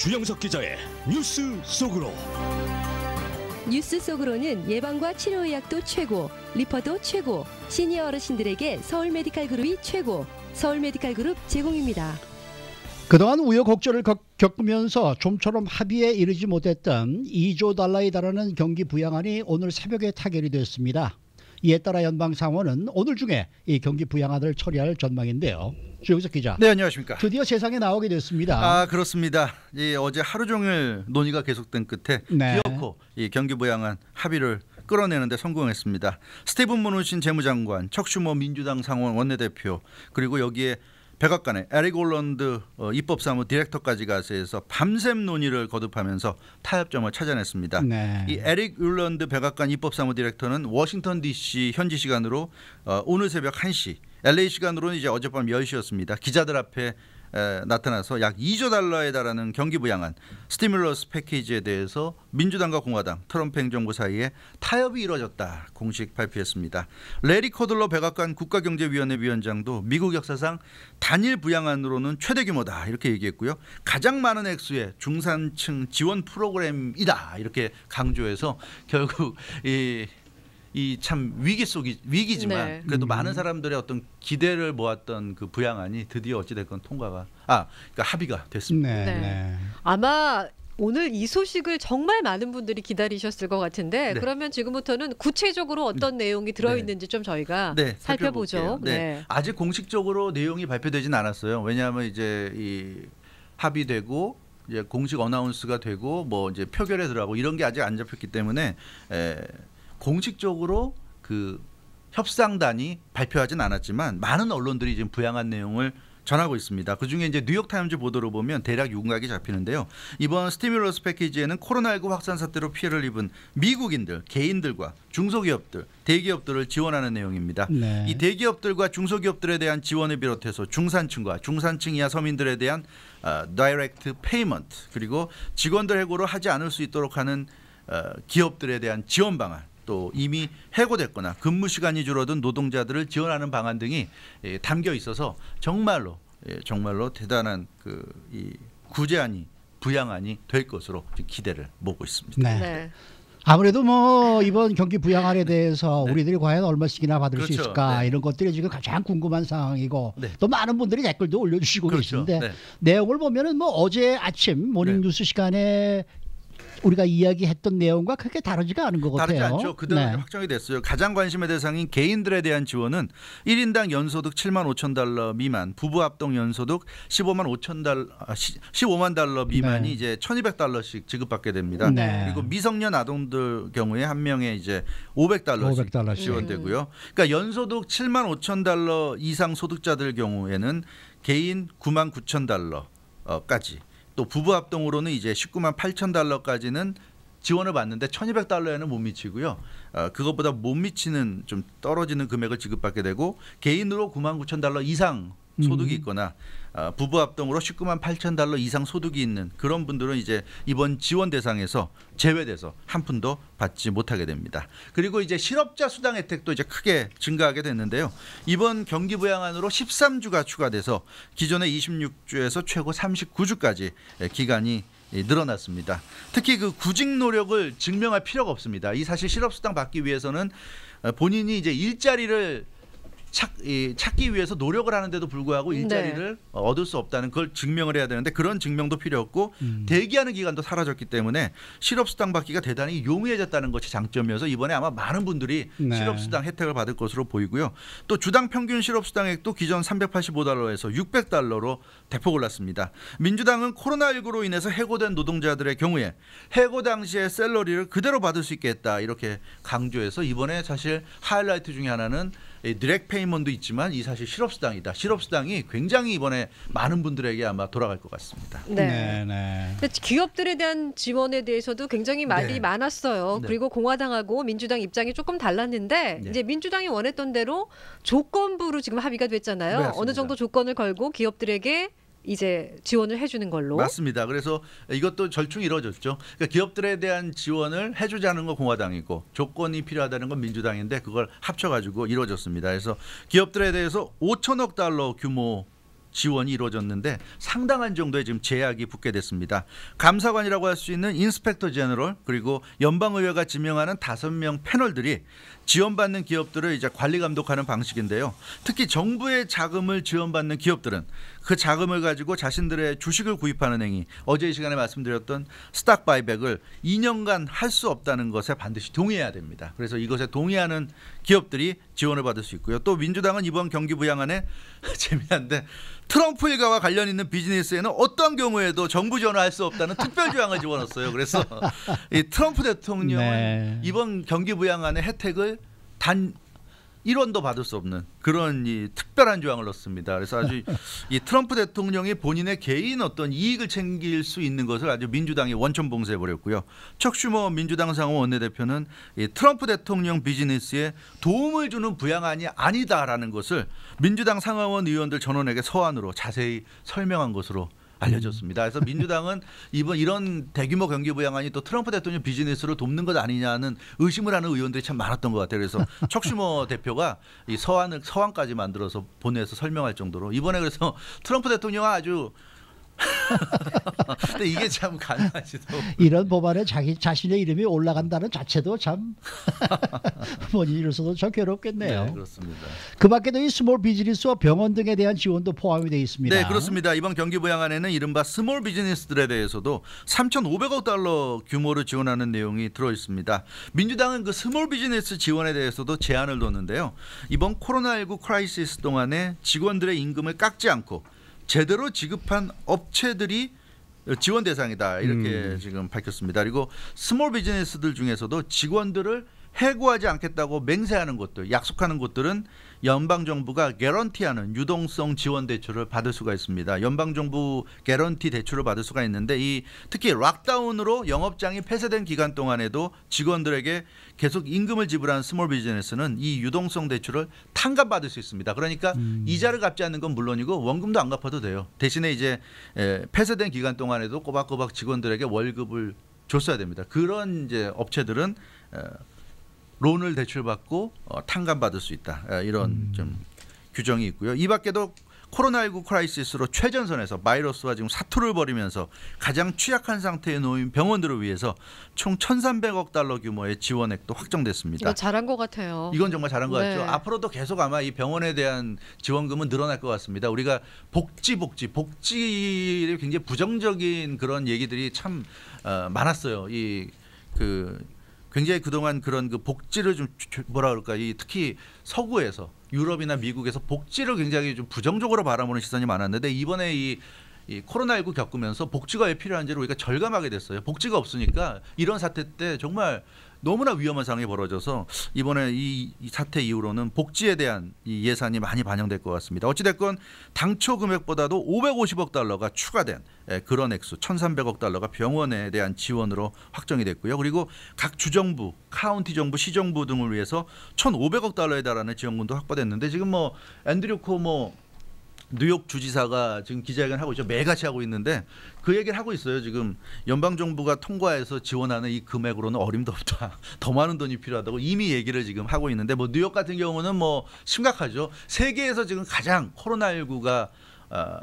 주영석 기자의 뉴스 속으로. 뉴스 속으로는 예방과 치료 의학도 최고, 리퍼도 최고, 시니어 어르신들에게 서울 메디칼 그룹이 최고, 서울 메디칼 그룹 제공입니다. 그동안 우여곡절을 겪으면서 좀처럼 합의에 이르지 못했던 2조 달러에 달하는 경기 부양안이 오늘 새벽에 타결이 됐습니다. 이에 따라 연방 상원은 오늘 중에 이 경기 부양안을 처리할 전망인데요. 주영석 기자. 네, 안녕하십니까. 드디어 세상에 나오게 됐습니다. 아, 그렇습니다. 예, 어제 하루 종일 논의가 계속된 끝에 네. 어코이 경기 부양안 합의를 끌어내는데 성공했습니다. 스티븐 문우신 재무장관, 척슈모 민주당 상원 원내대표 그리고 여기에 백악관의 에릭 올런드 어, 입법사무 디렉터까지 가세 해서 밤샘 논의를 거듭하면서 타협점을 찾아냈습니다. 네. 이 에릭 올런드 백악관 입법사무 디렉터는 워싱턴 DC 현지 시간으로 어, 오늘 새벽 1시, LA 시간으로는 이제 어젯밤 10시였습니다. 기자들 앞에 에, 나타나서 약 2조 달러에 달하는 경기 부양안 스티뮬러스 패키지에 대해서 민주당과 공화당 트럼프 행정부 사이에 타협이 이뤄졌다 공식 발표했습니다. 레리 코들러 백악관 국가경제위원회 위원장도 미국 역사상 단일 부양안으로는 최대 규모다 이렇게 얘기했고요. 가장 많은 액수의 중산층 지원 프로그램이다 이렇게 강조해서 결국 이 이참 위기 속이 위기지만 네. 그래도 음. 많은 사람들의 어떤 기대를 모았던 그 부양안이 드디어 어찌됐건 통과가 아 그러니까 합의가 됐습니다. 네. 네. 네. 아마 오늘 이 소식을 정말 많은 분들이 기다리셨을 것 같은데 네. 그러면 지금부터는 구체적으로 어떤 네. 내용이 들어있는지 네. 좀 저희가 네. 살펴보죠. 네. 네. 아직 공식적으로 내용이 발표되진 않았어요. 왜냐하면 이제 이 합의되고 이제 공식 어나운스가 되고 뭐 이제 표결에 들어가고 이런 게 아직 안 잡혔기 때문에 에 공식적으로 그 협상단이 발표하진 않았지만 많은 언론들이 지금 부양한 내용을 전하고 있습니다. 그중에 이제 뉴욕타임즈 보도로 보면 대략 윤곽이 잡히는데요. 이번 스티뮬러스 패키지에는 코로나19 확산 사태로 피해를 입은 미국인들, 개인들과 중소기업들, 대기업들을 지원하는 내용입니다. 네. 이 대기업들과 중소기업들에 대한 지원을 비롯해서 중산층과 중산층 이하 서민들에 대한 어, 다이렉트 페이먼트 그리고 직원들 해고로 하지 않을 수 있도록 하는 어, 기업들에 대한 지원 방안 또 이미 해고됐거나 근무 시간이 줄어든 노동자들을 지원하는 방안 등이 예, 담겨 있어서 정말로 예, 정말로 대단한 그이 구제안이 부양안이 될 것으로 기대를 모고 있습니다. 네. 네. 아무래도 뭐 이번 경기 부양안에 네. 대해서 네. 우리들이 과연 얼마씩이나 받을 그렇죠. 수 있을까 네. 이런 것들이 지금 가장 궁금한 상황이고 네. 또 많은 분들이 댓글도 올려주시고 그렇죠. 계시는데 네. 내용을 보면은 뭐 어제 아침 모닝뉴스 네. 시간에 우리가 이야기했던 내용과 크게 다르지가 않은 것 같아요. 다르지 않죠. 그대로 네. 확정이 됐어요. 가장 관심의 대상인 개인들에 대한 지원은 1인당 연소득 7만 5천 달러 미만, 부부 합동 연소득 15만 5천 달러, 15만 달러 미만이 네. 이제 1,200달러씩 지급받게 됩니다. 네. 그리고 미성년 아동들 경우에 한 명에 이제 500달러씩, 500달러씩. 지원되고요. 그러니까 연소득 7만 5천 달러 이상 소득자들 경우에는 개인 9만 9천 달러까지 또 부부 합동으로는 이제 19만 8천 달러까지는 지원을 받는데 1,200달러에는 못 미치고요. 어, 그것보다 못 미치는 좀 떨어지는 금액을 지급받게 되고 개인으로 9만 9천 달러 이상 소득이 음. 있거나 어, 부부 합동으로 19만 8천 달러 이상 소득이 있는 그런 분들은 이제 이번 지원 대상에서 제외돼서 한 푼도 받지 못하게 됩니다. 그리고 이제 실업자 수당 혜택도 이제 크게 증가하게 됐는데요. 이번 경기 부양안으로 13주가 추가돼서 기존의 26주에서 최고 39주까지 예, 기간이 예, 늘어났습니다. 특히 그 구직 노력을 증명할 필요가 없습니다. 이 사실 실업수당 받기 위해서는 어, 본인이 이제 일자리를 찾, 이, 찾기 위해서 노력을 하는데도 불구하고 일자리를 네. 얻을 수 없다는 걸 증명을 해야 되는데 그런 증명도 필요 없고 음. 대기하는 기간도 사라졌기 때문에 실업수당 받기가 대단히 용이해졌다는 것이 장점이어서 이번에 아마 많은 분들이 네. 실업수당 혜택을 받을 것으로 보이고요. 또 주당 평균 실업수당액도 기존 385달러에서 600달러로 대폭 올랐습니다. 민주당은 코로나19로 인해서 해고된 노동자들의 경우에 해고 당시의 셀러리를 그대로 받을 수 있게 했다 이렇게 강조해서 이번에 사실 하이라이트 중에 하나는 드랙 페이먼도 있지만 이 사실 실업수당이다. 실업수당이 굉장히 이번에 많은 분들에게 아마 돌아갈 것 같습니다. 네. 네, 네. 기업들에 대한 지원에 대해서도 굉장히 말이 네. 많았어요. 네. 그리고 공화당하고 민주당 입장이 조금 달랐는데 네. 이제 민주당이 원했던 대로 조건부로 지금 합의가 됐잖아요. 네, 어느 정도 조건을 걸고 기업들에게 이제 지원을 해주는 걸로 맞습니다. 그래서 이것도 절충 이루어졌죠. 그러니까 기업들에 대한 지원을 해주자는 거 공화당이고 조건이 필요하다는 건 민주당인데 그걸 합쳐가지고 이루어졌습니다. 그래서 기업들에 대해서 5천억 달러 규모 지원이 이루어졌는데 상당한 정도의 지금 제약이 붙게 됐습니다. 감사관이라고 할 수 있는 인스펙터 제너럴 그리고 연방의회가 지명하는 다섯 명 패널들이 지원받는 기업들을 이제 관리 감독하는 방식인데요. 특히 정부의 자금을 지원받는 기업들은 그 자금을 가지고 자신들의 주식을 구입하는 행위 어제 이 시간에 말씀드렸던 스탁 바이백을 2년간 할 수 없다는 것에 반드시 동의해야 됩니다. 그래서 이것에 동의하는 기업들이 지원을 받을 수 있고요. 또 민주당은 이번 경기 부양안에 재미난데 트럼프 일가와 관련 있는 비즈니스에는 어떤 경우에도 정부 지원할수 없다는 특별 조항을 집어넣었어요. 그래서 이 트럼프 대통령은 네. 이번 경기 부양안의 혜택을 단 1원도 받을 수 없는 그런 이 특별한 조항을 넣습니다. 그래서 아주 이 트럼프 대통령이 본인의 개인 어떤 이익을 챙길 수 있는 것을 아주 민주당이 원천 봉쇄해 버렸고요. 척슈머 민주당 상호 원내대표는 이 트럼프 대통령 비즈니스에 도움을 주는 부양안이 아니다라는 것을 민주당 상하원 의원들 전원에게 서한으로 자세히 설명한 것으로 알려졌습니다 그래서 민주당은 이번 이런 대규모 경기 부양안이 또 트럼프 대통령 비즈니스로 돕는 것 아니냐는 의심을 하는 의원들이 참 많았던 것 같아요. 그래서 척슈머 대표가 이 서한을 서한까지 만들어서 보내서 설명할 정도로 이번에 그래서 트럼프 대통령은 아주 근데 이게 참 가능하지도. 이런 법안에 자기 자신의 이름이 올라간다는 자체도 참 본인 이로서도 참 괴롭겠네요. 네, 그렇습니다. 그밖에도 이 스몰 비즈니스와 병원 등에 대한 지원도 포함이 되어 있습니다. 네, 그렇습니다. 이번 경기 부양안에는 이른바 스몰 비즈니스들에 대해서도 3,500억 달러 규모로 지원하는 내용이 들어 있습니다. 민주당은 그 스몰 비즈니스 지원에 대해서도 제안을 뒀는데요. 이번 코로나19 크라이시스 동안에 직원들의 임금을 깎지 않고 제대로 지급한 업체들이 지원 대상이다 이렇게 음. 지금 밝혔습니다. 그리고 스몰 비즈니스들 중에서도 직원들을 해고하지 않겠다고 맹세하는 것들, 약속하는 것들은 연방 정부가 개런티하는 유동성 지원 대출을 받을 수가 있습니다. 연방 정부 개런티 대출을 받을 수가 있는데 이 특히 락다운으로 영업장이 폐쇄된 기간 동안에도 직원들에게 계속 임금을 지불한 스몰 비즈니스는 이 유동성 대출을 탕감받을 수 있습니다. 그러니까 음. 이자를 갚지 않는 건 물론이고 원금도 안 갚아도 돼요. 대신에 이제 폐쇄된 기간 동안에도 꼬박꼬박 직원들에게 월급을 줬어야 됩니다. 그런 이제 업체들은 론을 대출받고 어, 탕감 받을 수 있다 아, 이런 음. 좀 규정이 있고요. 이 밖에도 코로나19 크라이시스로 최전선에서 바이러스와 지금 사투를 벌이면서 가장 취약한 상태에 놓인 병원들을 위해서 총 1,300억 달러 규모의 지원액도 확정됐습니다. 잘한 것 같아요. 이건 정말 잘한 것 네. 같죠. 앞으로도 계속 아마 이 병원에 대한 지원금은 늘어날 것 같습니다. 우리가 복지 복지 복지를 굉장히 부정적인 그런 얘기들이 참 어, 많았어요. 이그 굉장히 그동안 그런 그 복지를 좀 뭐라 그럴까 이 특히 서구에서 유럽이나 미국에서 복지를 굉장히 좀 부정적으로 바라보는 시선이 많았는데 이번에 이, 이 코로나19 겪으면서 복지가 왜 필요한지를 우리가 절감하게 됐어요. 복지가 없으니까 이런 사태 때 정말 너무나 위험한 상황이 벌어져서 이번에 이, 이 사태 이후로는 복지에 대한 이 예산이 많이 반영될 것 같습니다. 어찌됐건 당초 금액보다도 550억 달러가 추가된 예, 그런 액수 1,300억 달러가 병원에 대한 지원으로 확정이 됐고요. 그리고 각 주정부, 카운티 정부, 시정부 등을 위해서 1,500억 달러에 달하는 지원금도 확보됐는데 지금 뭐 앤드류 코뭐 뉴욕 주지사가 지금 기자회견 하고 있죠. 매일같이 하고 있는데 그 얘기를 하고 있어요. 지금 연방 정부가 통과해서 지원하는 이 금액으로는 어림도 없다. 더 많은 돈이 필요하다고 이미 얘기를 지금 하고 있는데 뭐 뉴욕 같은 경우는 뭐 심각하죠. 세계에서 지금 가장 코로나19가 어,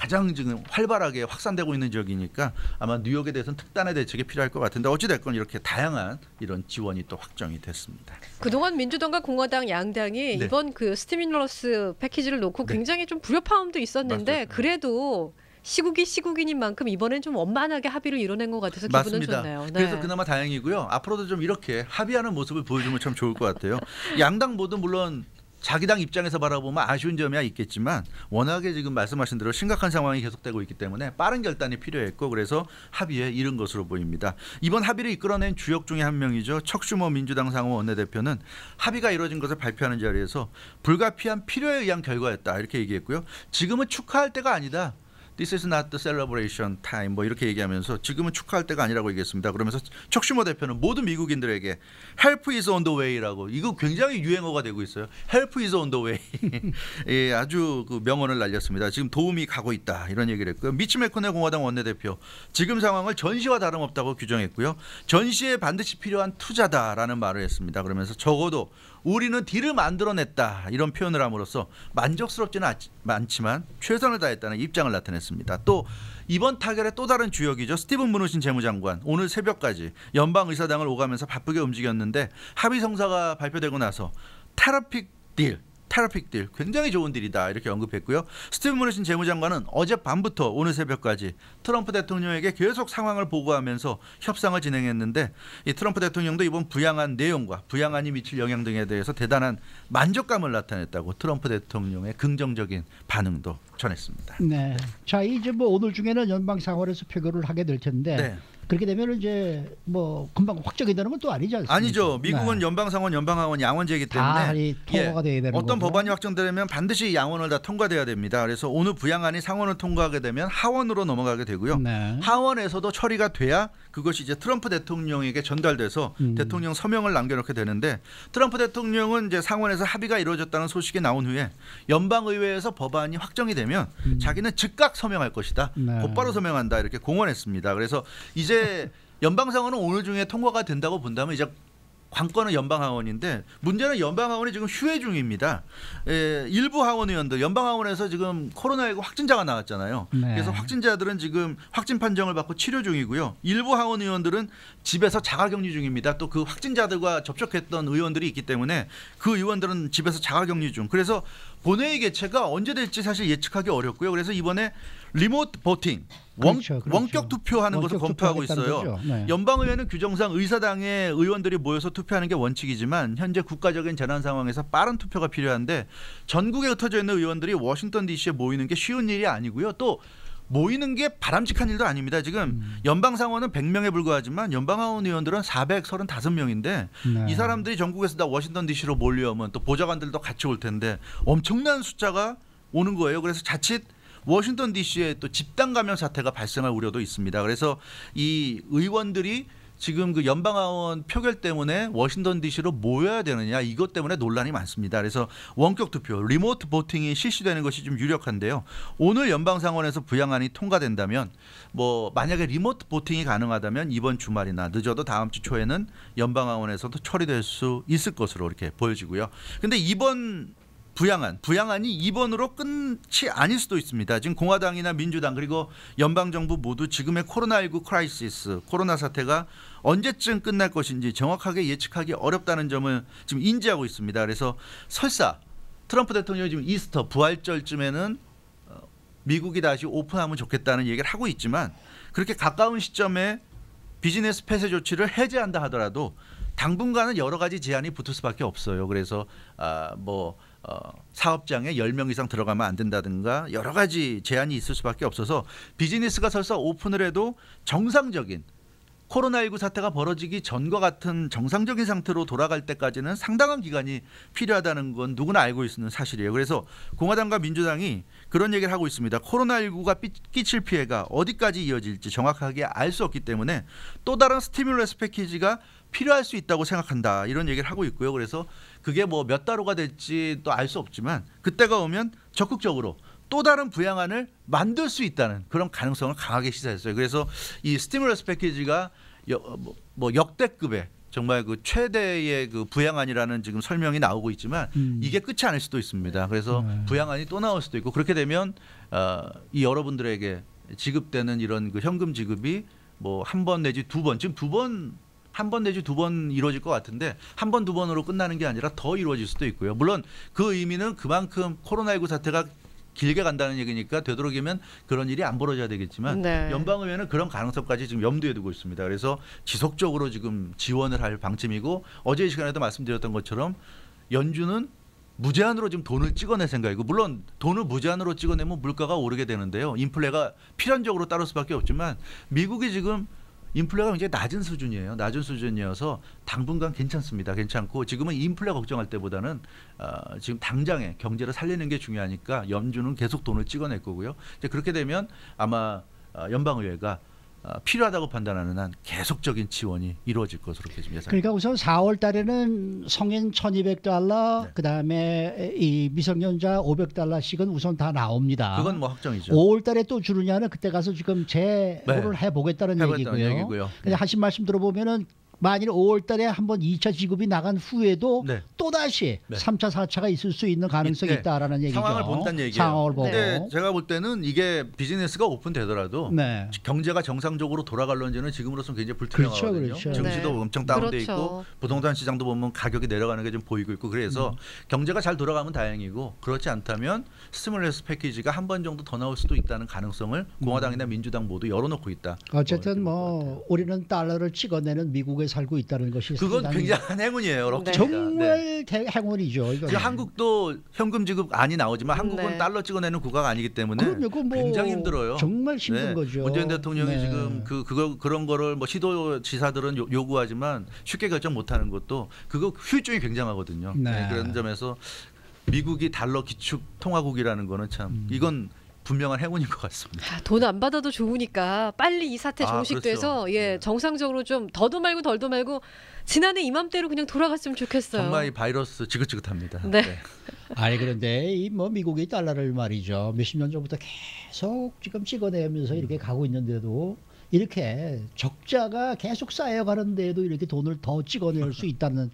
가장 지금 활발하게 확산되고 있는 지역이니까 아마 뉴욕에 대해서는 특단의 대책이 필요할 것 같은데 어찌됐건 이렇게 다양한 이런 지원이 또 확정이 됐습니다. 그동안 민주당과 공화당 양당이 네. 이번 그 스티뮬러스 패키지를 놓고 네. 굉장히 좀 불협화음도 있었는데 맞습니다. 그래도 시국이 시국인 만큼 이번엔 좀 원만하게 합의를 이뤄낸 것 같아서 기분은 맞습니다. 좋네요. 네. 그래서 그나마 다행이고요. 앞으로도 좀 이렇게 합의하는 모습을 보여주면 참 좋을 것 같아요. 양당 모두 물론 자기당 입장에서 바라보면 아쉬운 점이야 있겠지만 워낙에 지금 말씀하신 대로 심각한 상황이 계속되고 있기 때문에 빠른 결단이 필요했고 그래서 합의에 이른 것으로 보입니다. 이번 합의를 이끌어낸 주역 중에 한 명이죠. 척슈머 민주당 상호 원내대표는 합의가 이루어진 것을 발표하는 자리에서 불가피한 필요에 의한 결과였다 이렇게 얘기했고요. 지금은 축하할 때가 아니다. This is not the celebration time 뭐 이렇게 얘기하면서 지금은 축하할 때가 아니라고 얘기했습니다. 그러면서 척슈머 대표는 모든 미국인들에게 help is on the way라고 이거 굉장히 유행어가 되고 있어요. help is on the way 예, 아주 그 명언을 날렸습니다. 지금 도움이 가고 있다 이런 얘기를 했고요. 미치 메코네 공화당 원내대표 지금 상황을 전시와 다름없다고 규정했고요. 전시에 반드시 필요한 투자다라는 말을 했습니다. 그러면서 적어도 우리는 딜을 만들어냈다 이런 표현을 함으로써 만족스럽지는 않지만 최선을 다했다는 입장을 나타냈습니다. 있습니다. 또 이번 타결의 또 다른 주역이죠. 스티븐 무노신 재무장관 오늘 새벽까지 연방 의사당을 오가면서 바쁘게 움직였는데 합의 성사가 발표되고 나서 테라픽 딜 테라픽 딜 굉장히 좋은 딜이다 이렇게 언급했고요. 스티븐 무네신 재무장관은 어젯밤부터 오늘 새벽까지 트럼프 대통령에게 계속 상황을 보고하면서 협상을 진행했는데 이 트럼프 대통령도 이번 부양한 내용과 부양안이 미칠 영향 등에 대해서 대단한 만족감을 나타냈다고 트럼프 대통령의 긍정적인 반응도 전했습니다. 네. 자 이제 뭐 오늘 중에는 연방 상원에서 표결을 하게 될 텐데 네. 그렇게 되면 이제 뭐 금방 확정이 되는 건 또 아니지 않습니까? 아니죠. 네. 미국은 네. 연방상원, 연방하원, 양원제이기 때문에 예, 통과가 예, 돼야 되는 어떤 거구 법안이 확정되면 반드시 양원을 다 통과돼야 됩니다. 그래서 어느 부양안이 상원을 통과하게 되면 하원으로 넘어가게 되고요. 네. 하원에서도 처리가 돼야 그것이 이제 트럼프 대통령에게 전달돼서 음. 대통령 서명을 남겨놓게 되는데 트럼프 대통령은 이제 상원에서 합의가 이루어졌다는 소식이 나온 후에 연방의회에서 법안이 확정이 되면 음. 자기는 즉각 서명할 것이다. 네. 곧바로 서명한다 이렇게 공언했습니다. 그래서 이제 이제 연방상원은 오늘 중에 통과가 된다고 본다면 이제 관건은 연방하원인데 문제는 연방하원이 지금 휴회 중입니다. 에, 예, 일부 하원 의원들 연방하원에서 지금 코로나19 확진자가 나왔잖아요. 네. 그래서 확진자들은 지금 확진 판정을 받고 치료 중이고요. 일부 하원 의원들은 집에서 자가격리 중입니다. 또 그 확진자들과 접촉했던 의원들이 있기 때문에 그 의원들은 집에서 자가격리 중. 그래서 본회의 개최가 언제 될지 사실 예측하기 어렵고요. 그래서 이번에 리모트 버팅 원, 그렇죠, 그렇죠. 원격 투표하는 원격 것을 검토하고 있어요. 네. 연방의회는 규정상 의사당의 의원들이 모여서 투표하는 게 원칙이지만 현재 국가적인 재난 상황에서 빠른 투표가 필요한데 전국에 흩어져 있는 의원들이 워싱턴 D.C.에 모이는 게 쉬운 일이 아니고요. 또 모이는 게 바람직한 일도 아닙니다. 지금 음. 연방 상원은 100명에 불과하지만 연방 하원 의원들은 435명인데 네. 이 사람들이 전국에서 다 워싱턴 D.C.로 몰려오면 또 보좌관들도 같이 올 텐데 엄청난 숫자가 오는 거예요. 그래서 자칫 워싱턴 D.C.에 또 집단 감염 사태가 발생할 우려도 있습니다. 그래서 이 의원들이 지금 그 연방하원 표결 때문에 워싱턴 D.C.로 모여야 되느냐 이것 때문에 논란이 많습니다. 그래서 원격 투표, 리모트 보팅이 실시되는 것이 좀 유력한데요. 오늘 연방 상원에서 부양안이 통과된다면 뭐 만약에 리모트 보팅이 가능하다면 이번 주말이나 늦어도 다음 주 초에는 연방하원에서도 처리될 수 있을 것으로 이렇게 보여지고요. 근데 이번 부양안. 부양안이 2번으로 끝이 아닐 수도 있습니다. 지금 공화당이나 민주당 그리고 연방정부 모두 지금의 코로나19 크라이시스 코로나 사태가 언제쯤 끝날 것인지 정확하게 예측하기 어렵다는 점을 지금 인지하고 있습니다. 그래서 설사 트럼프 대통령이 지금 이스터 부활절쯤에는 어, 미국이 다시 오픈하면 좋겠다는 얘기를 하고 있지만 그렇게 가까운 시점에 비즈니스 폐쇄 조치를 해제한다 하더라도 당분간은 여러 가지 제한이 붙을 수밖에 없어요. 그래서 아뭐 어, 사업장에 열 명 이상 들어가면 안 된다든가 여러 가지 제한이 있을 수밖에 없어서 비즈니스가 설사 오픈을 해도 정상적인 코로나19 사태가 벌어지기 전과 같은 정상적인 상태로 돌아갈 때까지는 상당한 기간이 필요하다는 건 누구나 알고 있는 사실이에요. 그래서 공화당과 민주당이 그런 얘기를 하고 있습니다. 코로나19가 끼칠 피해가 어디까지 이어질지 정확하게 알 수 없기 때문에 또 다른 스티뮬러스 패키지가 필요할 수 있다고 생각한다 이런 얘기를 하고 있고요. 그래서 그게 뭐 몇 달후가 될지 또 알 수 없지만 그때가 오면 적극적으로 또 다른 부양안을 만들 수 있다는 그런 가능성을 강하게 시사했어요. 그래서 이 스티뮬러스 패키지가 여, 뭐, 뭐 역대급의 정말 그 최대의 그 부양안이라는 지금 설명이 나오고 있지만 음. 이게 끝이 아닐 수도 있습니다. 그래서 네. 부양안이 또 나올 수도 있고 그렇게 되면 어, 이 여러분들에게 지급되는 이런 그 현금 지급이 뭐 한 번 내지 두 번, 지금 두번 한번 내지 두 번 이루어질 것 같은데 한 번 두 번으로 끝나는 게 아니라 더 이루어질 수도 있고요. 물론 그 의미는 그만큼 코로나19 사태가 길게 간다는 얘기니까 되도록이면 그런 일이 안 벌어져야 되겠지만 네. 연방의회는 그런 가능성까지 지금 염두에 두고 있습니다. 그래서 지속적으로 지금 지원을 할 방침이고 어제 시간에도 말씀드렸던 것처럼 연준은 무제한으로 지금 돈을 찍어낼 생각이고 물론 돈을 무제한으로 찍어내면 물가가 오르게 되는데요. 인플레가 필연적으로 따를 수밖에 없지만 미국이 지금 인플레가 굉장히 낮은 수준이에요. 낮은 수준이어서 당분간 괜찮습니다. 괜찮고 지금은 인플레 걱정할 때보다는 어, 지금 당장에 경제를 살리는 게 중요하니까 연준은 계속 돈을 찍어낼 거고요. 이제 그렇게 되면 아마 어, 연방의회가 어, 필요하다고 판단하는 한 계속적인 지원이 이루어질 것으로 계속 예상. 그러니까 우선 4월 달에는 성인 1,200달러 네. 그다음에 이 미성년자 500달러씩은 우선 다 나옵니다. 그건 뭐 확정이죠. 5월 달에 또 주느냐는 그때 가서 지금 재고를 네. 해 보겠다는 얘기고요. 얘기고요. 네. 하신 말씀 들어보면은 만일 5월 달에 한번 2차 지급이 나간 후에도 네. 또다시 네. 3차, 4차가 있을 수 있는 가능성이 네. 있다라는 얘기죠. 상황을 본다는 얘기예요. 상황을 보고. 근 제가 볼 때는 이게 비즈니스가 오픈되더라도 네. 경제가 정상적으로 돌아갈런지는 지금으로서는 굉장히 불투명하거든요. 그렇죠, 그렇죠. 증시도 네. 엄청 다운돼 그렇죠. 있고 부동산 시장도 보면 가격이 내려가는 게 좀 보이고 있고 그래서 음. 경제가 잘 돌아가면 다행이고 그렇지 않다면 스몰레스 패키지가 한 번 정도 더 나올 수도 있다는 가능성을 음. 공화당이나 민주당 모두 열어놓고 있다. 어쨌든 뭐 우리는 달러를 찍어내는 미국의 살고 있다는 것이 그건 굉장한 행운이에요. 네. 럭키 정말 네. 행운이죠. 이거 그 한국도 현금 지급 안이 나오지만 한국은 네. 달러 찍어내는 국가가 아니기 때문에 그럼요, 뭐 굉장히 힘들어요. 정말 네. 힘든 네. 거죠. 문재인 대통령이 네. 지금 그 그거 그런 거를 뭐 시도 지사들은 요, 구하지만 쉽게 결정 못하는 것도 그거 휴증이 굉장하거든요. 그런 점에서 미국이 달러 기축 통화국이라는 거는 참 음. 이건 분명한 행운인 것 같습니다. 아, 돈안 받아도 좋으니까 빨리 이 사태 아, 종식돼서 아, 그렇죠. 예 네. 정상적으로 좀 더도 말고 덜도 말고 지난해 이맘때로 그냥 돌아갔으면 좋겠어요. 정말 이 바이러스 지긋지긋합니다. 네. 네. 아니 그런데 이 뭐 미국의 달러를 말이죠 몇십 년 전부터 계속 지금 찍어내면서 이렇게 음. 가고 있는데도 이렇게 적자가 계속 쌓여가는데도 이렇게 돈을 더 찍어낼 수 있다는.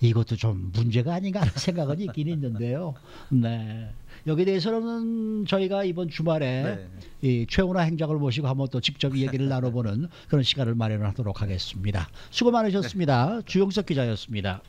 이것도 좀 문제가 아닌가 하는 생각은 있긴 있는데요. 네. 여기 대해서는 저희가 이번 주말에 네. 이 최훈아 행정을 모시고 한번 또 직접 얘기를 나눠보는 그런 시간을 마련하도록 하겠습니다. 수고 많으셨습니다. 네. 주용석 기자였습니다.